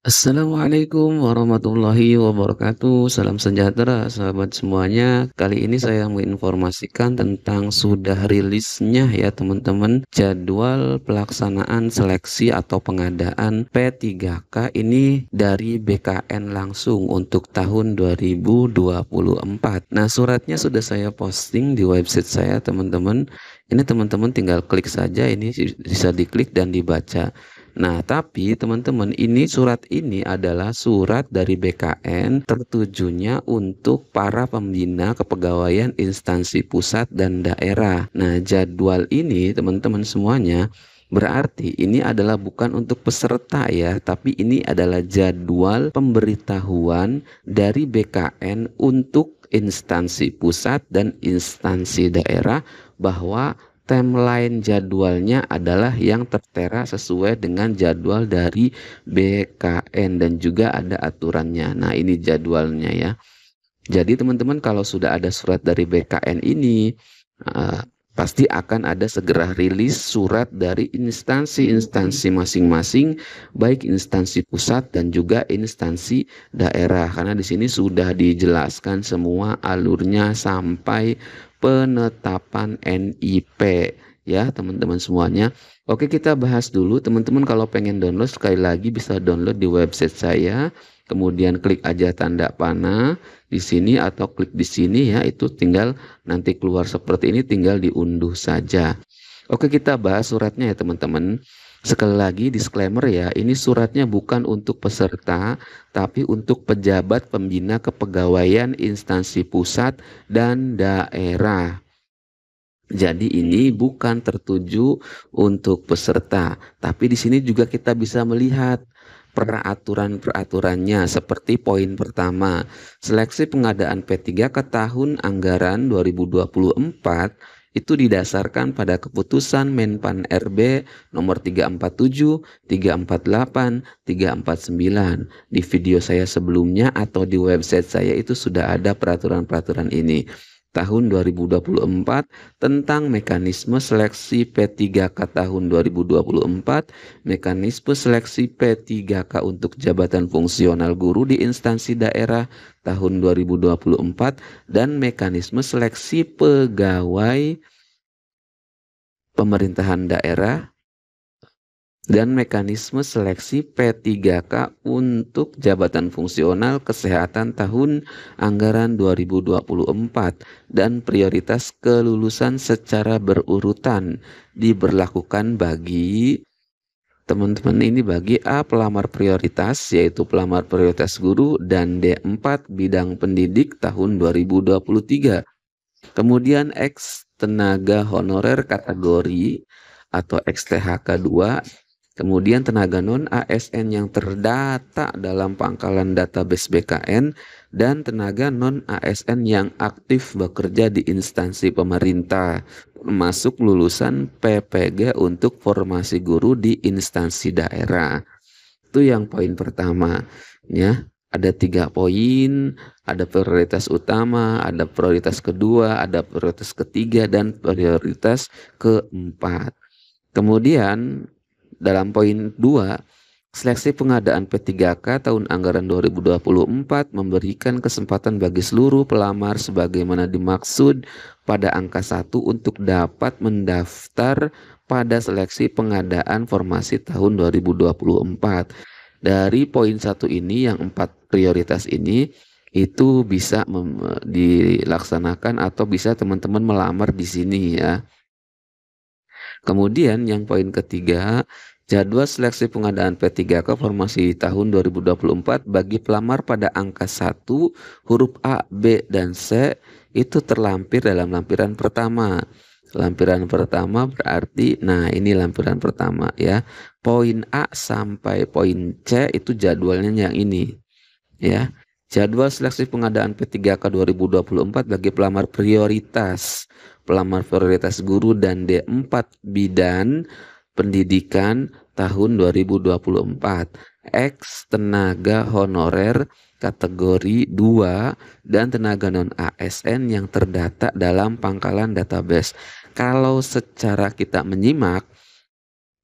Assalamualaikum warahmatullahi wabarakatuh Salam sejahtera sahabat semuanya Kali ini saya menginformasikan tentang sudah rilisnya ya teman-teman Jadwal pelaksanaan seleksi atau pengadaan P3K ini dari BKN langsung untuk tahun 2024 Nah suratnya sudah saya posting di website saya teman-teman Ini teman-teman tinggal klik saja ini bisa diklik dan dibaca Nah, tapi teman-teman, ini surat ini adalah surat dari BKN tertujunya untuk para pembina kepegawaian instansi pusat dan daerah. Nah, jadwal ini teman-teman semuanya Berarti ini adalah bukan untuk peserta ya, tapi ini adalah jadwal pemberitahuan dari BKN untuk instansi pusat dan instansi daerah bahwa timeline jadwalnya adalah yang tertera sesuai dengan jadwal dari BKN dan juga ada aturannya. Nah, ini jadwalnya ya. Jadi teman-teman kalau sudah ada surat dari BKN ini uh, pasti akan ada segera rilis surat dari instansi-instansi masing-masing baik instansi pusat dan juga instansi daerah karena di sini sudah dijelaskan semua alurnya sampai penetapan NIP ya teman-teman semuanya. Oke kita bahas dulu teman-teman kalau pengen download sekali lagi bisa download di website saya. Kemudian klik aja tanda panah di sini atau klik di sini ya itu tinggal nanti keluar seperti ini tinggal diunduh saja. Oke kita bahas suratnya ya teman-teman. Sekali lagi disclaimer ya, ini suratnya bukan untuk peserta, tapi untuk pejabat pembina kepegawaian instansi pusat dan daerah. Jadi ini bukan tertuju untuk peserta, tapi di sini juga kita bisa melihat peraturan-peraturannya seperti poin pertama, seleksi pengadaan P3 ke tahun anggaran 2024 itu didasarkan pada keputusan Menpan RB nomor 347, 348, 349. Di video saya sebelumnya atau di website saya itu sudah ada peraturan-peraturan ini tahun 2024 tentang mekanisme seleksi P3K tahun 2024, mekanisme seleksi P3K untuk jabatan fungsional guru di instansi daerah tahun 2024 dan mekanisme seleksi pegawai pemerintahan daerah dan mekanisme seleksi P3K untuk jabatan fungsional kesehatan tahun anggaran 2024 dan prioritas kelulusan secara berurutan diberlakukan bagi teman-teman ini bagi A pelamar prioritas yaitu pelamar prioritas guru dan D4 bidang pendidik tahun 2023. Kemudian X tenaga honorer kategori atau XTHK 2 Kemudian tenaga non-ASN yang terdata dalam pangkalan database BKN dan tenaga non-ASN yang aktif bekerja di instansi pemerintah, termasuk lulusan PPG untuk formasi guru di instansi daerah. Itu yang poin pertama, ya. Ada tiga poin, ada prioritas utama, ada prioritas kedua, ada prioritas ketiga, dan prioritas keempat. Kemudian dalam poin 2 Seleksi pengadaan P3K tahun anggaran 2024 memberikan kesempatan bagi seluruh pelamar sebagaimana dimaksud pada angka 1 untuk dapat mendaftar pada seleksi pengadaan formasi tahun 2024. Dari poin satu ini yang empat prioritas ini itu bisa dilaksanakan atau bisa teman-teman melamar di sini ya. Kemudian yang poin ketiga, jadwal seleksi pengadaan P3K formasi tahun 2024 bagi pelamar pada angka 1, huruf A, B, dan C itu terlampir dalam lampiran pertama. Lampiran pertama berarti nah ini lampiran pertama ya. Poin A sampai poin C itu jadwalnya yang ini. Ya. Jadwal seleksi pengadaan P3K 2024 bagi pelamar prioritas, pelamar prioritas guru dan D4 bidan pendidikan tahun 2024. X tenaga honorer kategori 2 dan tenaga non ASN yang terdata dalam pangkalan database. Kalau secara kita menyimak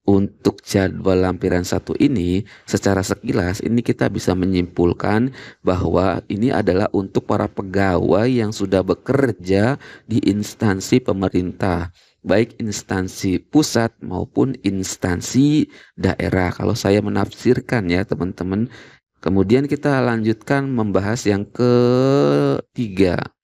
untuk jadwal lampiran satu ini secara sekilas ini kita bisa menyimpulkan bahwa ini adalah untuk para pegawai yang sudah bekerja di instansi pemerintah baik instansi pusat maupun instansi daerah kalau saya menafsirkan ya teman-teman kemudian kita lanjutkan membahas yang ketiga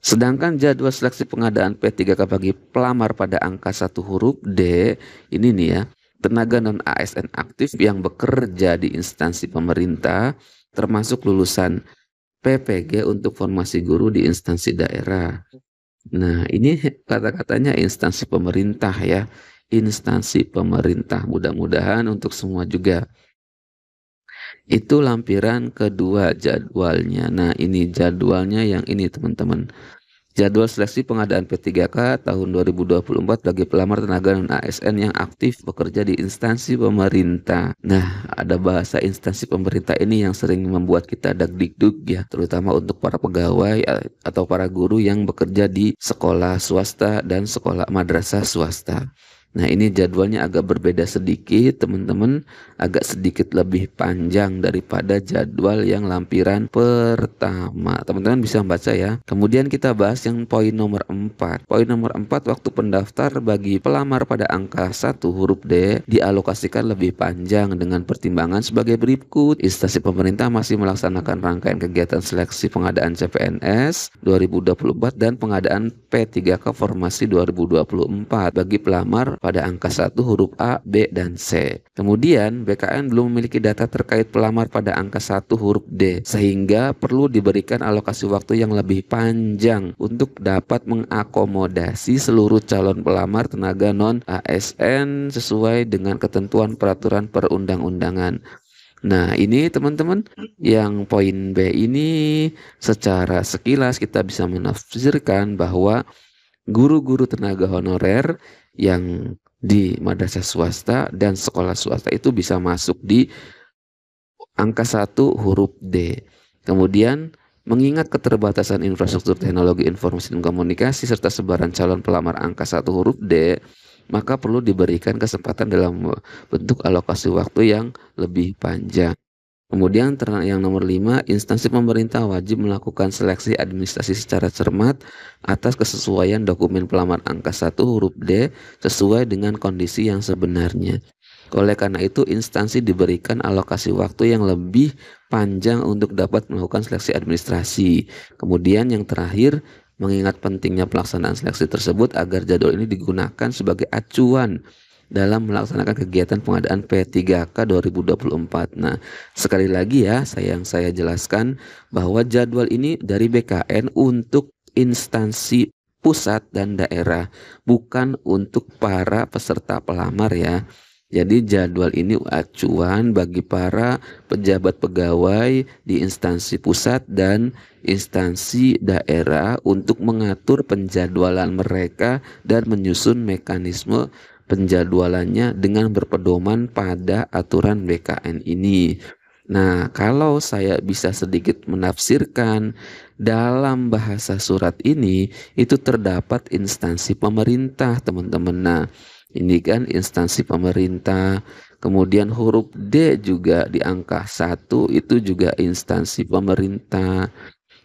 Sedangkan jadwal seleksi pengadaan P3K bagi pelamar pada angka satu huruf D ini nih ya, tenaga non ASN aktif yang bekerja di instansi pemerintah termasuk lulusan PPG untuk formasi guru di instansi daerah. Nah, ini kata-katanya instansi pemerintah ya, instansi pemerintah. Mudah-mudahan untuk semua juga itu lampiran kedua jadwalnya. Nah, ini jadwalnya yang ini teman-teman. Jadwal seleksi pengadaan P3K tahun 2024 bagi pelamar tenaga non ASN yang aktif bekerja di instansi pemerintah. Nah, ada bahasa instansi pemerintah ini yang sering membuat kita dagdikduk ya, terutama untuk para pegawai atau para guru yang bekerja di sekolah swasta dan sekolah madrasah swasta. Nah ini jadwalnya agak berbeda sedikit teman-teman agak sedikit lebih panjang daripada jadwal yang lampiran pertama teman-teman bisa membaca ya kemudian kita bahas yang poin nomor 4 poin nomor 4 waktu pendaftar bagi pelamar pada angka 1 huruf D dialokasikan lebih panjang dengan pertimbangan sebagai berikut instansi pemerintah masih melaksanakan rangkaian kegiatan seleksi pengadaan CPNS 2024 dan pengadaan P3K formasi 2024 bagi pelamar pada angka 1 huruf A, B, dan C. Kemudian, BKN belum memiliki data terkait pelamar pada angka 1 huruf D, sehingga perlu diberikan alokasi waktu yang lebih panjang untuk dapat mengakomodasi seluruh calon pelamar tenaga non-ASN sesuai dengan ketentuan peraturan perundang-undangan. Nah, ini teman-teman yang poin B ini secara sekilas kita bisa menafsirkan bahwa guru-guru tenaga honorer yang di madrasah swasta dan sekolah swasta itu bisa masuk di angka satu huruf D. Kemudian mengingat keterbatasan infrastruktur teknologi informasi dan komunikasi serta sebaran calon pelamar angka satu huruf D, maka perlu diberikan kesempatan dalam bentuk alokasi waktu yang lebih panjang. Kemudian yang nomor lima instansi pemerintah wajib melakukan seleksi administrasi secara cermat atas kesesuaian dokumen pelamar angka 1 huruf D sesuai dengan kondisi yang sebenarnya. Oleh karena itu, instansi diberikan alokasi waktu yang lebih panjang untuk dapat melakukan seleksi administrasi. Kemudian yang terakhir, mengingat pentingnya pelaksanaan seleksi tersebut agar jadwal ini digunakan sebagai acuan dalam melaksanakan kegiatan pengadaan P3K 2024. Nah, sekali lagi ya, sayang saya jelaskan bahwa jadwal ini dari BKN untuk instansi pusat dan daerah, bukan untuk para peserta pelamar ya. Jadi jadwal ini acuan bagi para pejabat pegawai di instansi pusat dan instansi daerah untuk mengatur penjadwalan mereka dan menyusun mekanisme penjadwalannya dengan berpedoman pada aturan BKN ini. Nah, kalau saya bisa sedikit menafsirkan dalam bahasa surat ini itu terdapat instansi pemerintah, teman-teman. Nah, ini kan instansi pemerintah. Kemudian huruf D juga di angka 1 itu juga instansi pemerintah.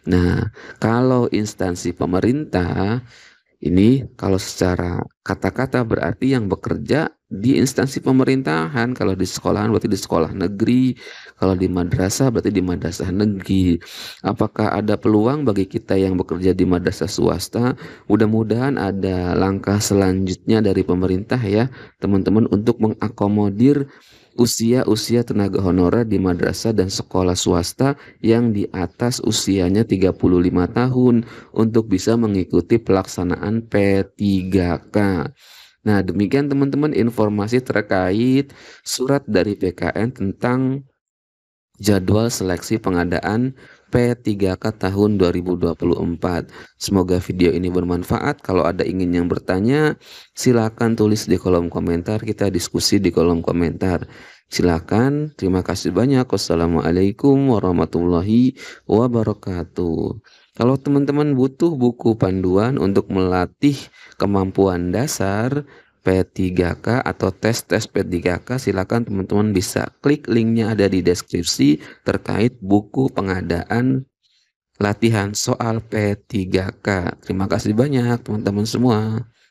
Nah, kalau instansi pemerintah ini kalau secara kata-kata berarti yang bekerja di instansi pemerintahan. Kalau di sekolahan berarti di sekolah negeri, kalau di madrasah berarti di madrasah negeri. Apakah ada peluang bagi kita yang bekerja di madrasah swasta? Mudah-mudahan ada langkah selanjutnya dari pemerintah ya, teman-teman untuk mengakomodir usia-usia tenaga honorer di madrasah dan sekolah swasta yang di atas usianya 35 tahun untuk bisa mengikuti pelaksanaan P3K. Nah, demikian teman-teman informasi terkait surat dari PKN tentang jadwal seleksi pengadaan P3K tahun 2024. Semoga video ini bermanfaat. Kalau ada ingin yang bertanya, silakan tulis di kolom komentar. Kita diskusi di kolom komentar. Silakan. Terima kasih banyak. Wassalamualaikum warahmatullahi wabarakatuh. Kalau teman-teman butuh buku panduan untuk melatih kemampuan dasar P3K atau tes-tes P3K, silakan teman-teman bisa klik linknya ada di deskripsi terkait buku pengadaan latihan soal P3K. Terima kasih banyak teman-teman semua.